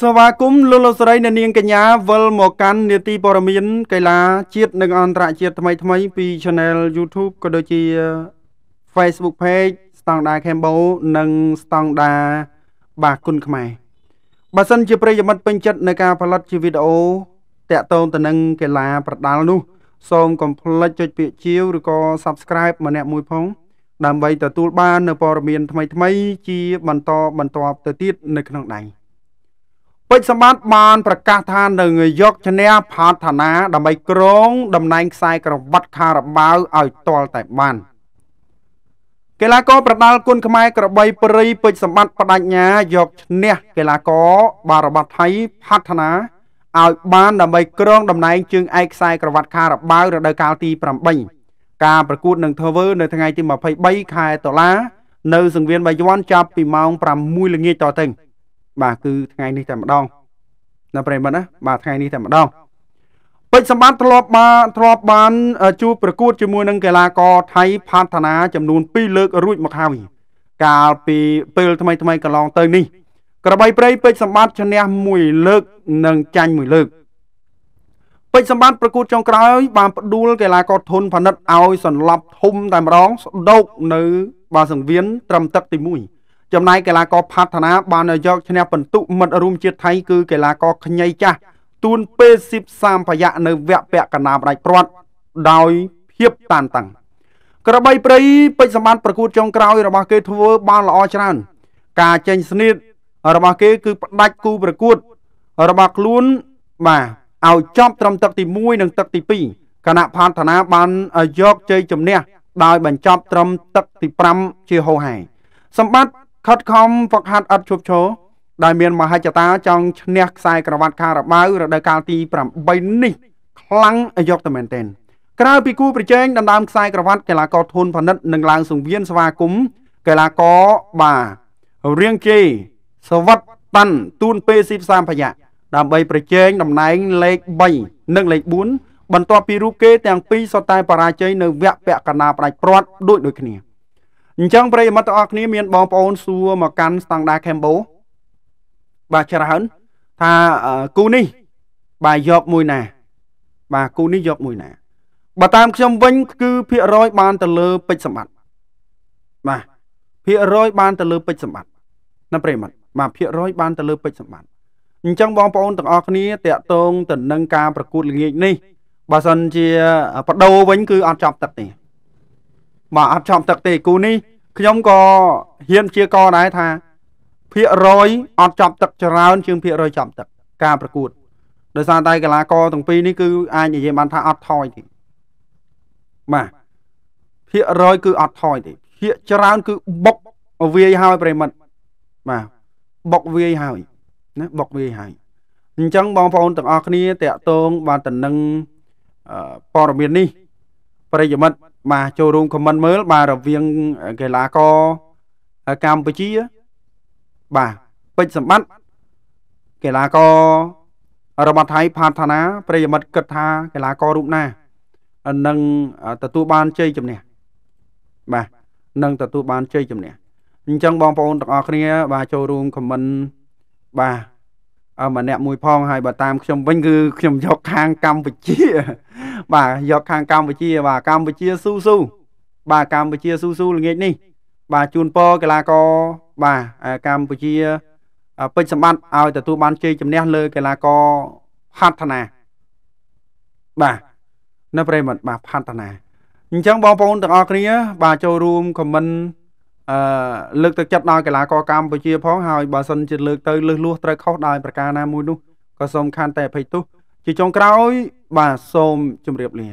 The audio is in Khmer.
ស្វាគមន៍លោកលោកស្រីអ្នកនាងកញ្ញាវិលមកកាន់នេតិព័រមានកីឡាជាតិនិងអន្តរជាតិថ្មីថ្មីពី Channel YouTube ក៏ដូចជា Facebook Page ស្តង់ដារ Cambo និងស្តង់ដារបាគុណខ្មែរបើសិនជាប្រិយមិត្តពេញចិត្តនៅការផលិតជាវីដេអូតាក់ទងទៅនឹងកីឡាប្រដាល់នោះសូមកុំភ្លេចចុចពាក្យជាវឬក៏ Subscribe ម្នាក់មួយផងដើម្បីទទួលបាននូវព័ត៌មានថ្មីថ្មី ជាបន្តបន្ទាប់ទៅទៀតនៅក្នុងដៃ។ពេជ្រសម្បត្តិបានប្រកាសថានឹងយកឈ្នះផាឋានាដើម្បីក្រងតំណែងខ្សែក្រវ៉ាត់ខារបៅឲ្យទាល់តែបានកីឡាករប្រដាល់គុណខ្មែរក្របីព្រីពេជ្រសម្បត្តិបដញ្ញាយកឈ្នះកីឡាករបារបាត់ថៃផាឋានាឲ្យបានដើម្បីក្រងតំណែងជើងឯកខ្សែក្រវ៉ាត់ខារបៅ រដូវកាលទី8ការប្រកួតនឹងធ្វើនៅថ្ងៃទី23ខែតុលា នៅសង្វៀនបាយ័នចាប់ពីម៉ោង6ល្ងាចតទៅបាទគឺថ្ងៃនេះតែម្ដងណាប្រិមត្តណាបាទថ្ងៃនេះតែម្ដងពេជ្រសម្បត្តិធ្លាប់បានធ្លាប់បានជួបប្រកួតជាមួយនឹងកីឡាករថៃផាតនា ចំនួន2លើករួចមកហើយកាលពីពេលថ្មីថ្មីកន្លង ទៅ នេះក្របីព្រៃពេជ្រសម្បត្តិឈ្នះ1លើកនិងចាញ់1លើកពេជ្រសម្បត្តិប្រកួតចុងក្រោយ បានផ្ដួលកីឡាករធុនផានិតឲ្យសន្លប់ធំតែម្ដងស្ដោកនៅ បាសង្វៀនត្រឹមទឹកទី1ចំណែកកីឡាករផាត់ធនាបានយកឈ្នះពិន្ទុមិត្តរួមជាតិថៃគឺកីឡាករខ្ញីចាស់ទួនពេសិបសាមភយៈនៅវគ្គពាក់កណ្ដាលផ្ដាច់ព្រាត់ដោយភាពតានតឹងក្របីព្រៃពេជ្រសម្បត្តិប្រកួតចុងក្រោយរបស់គេធ្វើ បានល្អច្រើនការចេញស្នៀតរបស់គេគឺផ្ដាច់គូប្រកួតរបស់ខ្លួនបាទឲ្យចប់ត្រឹមទឹកទី1និងទឹកទី2គណៈផានធនាបានយកជ័យជំនះដោយ បញ្ចប់ត្រឹមទឹកទី5ជាហោហែសម្បត្តិខិតខំហ្វឹកហាត់ឥតឈប់ឈរដែលមានមហិច្ឆតាចង់ឈ្នះខ្សែក្រវ៉ាត់ខារាបាវរដូវកាលទី8នេះខ្លាំងយកតែមែនទែនក្រៅពីគូប្រជែងដណ្ដើមខ្សែក្រវ៉ាត់កីឡាករធូនផនិតនិងឡើងសង្វៀនស្វាគមន៍កីឡាករបារៀងជេសវត្តតាន់ទូនពេស៊ីផ្សាមភយៈដើម្បីប្រជែងតំណែងលេខ3និងលេខ4បន្ទាប់ពីរូបគេ ទាំងពីរសុទ្ធតែបរាជ័យនៅវគ្គពាក់កណ្ដាលផ្ដាច់ព្រាត់ដូចដូចគ្នា។អញ្ចឹងប្រិយមិត្តទាំងអស់គ្នា មានបងប្អូនសួរមកកាន់ស្តង់ដារខេមបូបាទច្រើនថាគូនេះបាទយកមួយណាបាទគូនេះយកមួយណាបើតាមខ្ញុំវិញគឺភាគរយ បានទៅលើពេជ្រសម្បត្តិបាទភាគរយ បានទៅលើពេជ្រសម្បត្តិណាប្រិមត្តបាទភាគរយបានទៅលើពេជ្រសម្បត្តិអញ្ចឹងបងប្អូនទាំងអស់គ្នាតាក់ទងទៅនឹងការប្រកួតល្ងាចនេះបើសិនជាបដូរវិញគឺអត់ចប់ទឹកទេបើអត់ចំទឹកទេគូនេះខ្ញុំក៏ហ៊ានជាកដែរថា ភាគរយអត់ចំទឹកច្រើនជាងភាគរយចំទឹកការប្រកួតដោយសារតែកីឡាករទាំងពីរនេះគឺអាចនិយាយបានថាអត់ថយទេបាទភាគរយគឺអត់ថយទេ ភាគច្រើនគឺបុកវាយហើយប្រិមិត្តបាទបុកវាយហើយណាបុកវាយហើយអញ្ចឹងបងប្អូនទាំងអស់គ្នាតកតងបានតំណឹងព័ត៌មាននេះ ប្រិយមិត្តបាទចូលរួមខមមិនមើល បាទរវាងកីឡាករកម្ពុជាបាទពេជ្រសម្បត្តិកីឡាកររបស់ថៃផាត់ឋានាប្រិយមិត្តគិតថាកីឡាកររូបណានឹងទទួលបានជ័យជំនះបាទនឹងទទួលបានជ័យជំនះអញ្ចឹងបងប្អូនទាំងអស់គ្នា បាទចូលរួមខមមិនបាទម្នាក់មួយផងហើយបើតាម ខ្ញុំវិញគឺខ្ញុំយកខាងកម្ពុជាបាទយកខាងកម្ពុជា បាទកម្ពុជាស៊ូស៊ូបាទកម្ពុជាស៊ូស៊ូល្ងាចនេះបាទជូនពរកីឡាករបាទកម្ពុជាពេជ្រសម្បត្តិឲ្យទទួលបានជ័យជំនះលើកីឡាករផាត់ណាបាទនៅប្រិមត្តបាទផាត់ណាអញ្ចឹងបងប្អូនទាំងអស់គ្នា បាទចូលរួមខមមិនអឺលើកទឹកចិត្តដល់កីឡាករកម្ពុជាផងហើយបើសិនជាលើកទៅលឹះលួសត្រូវខុសដោយប្រការណាមួយនោះក៏សូមខានតែអភ័យទោសជាចុងក្រោយបាទសូមជម្រាបលា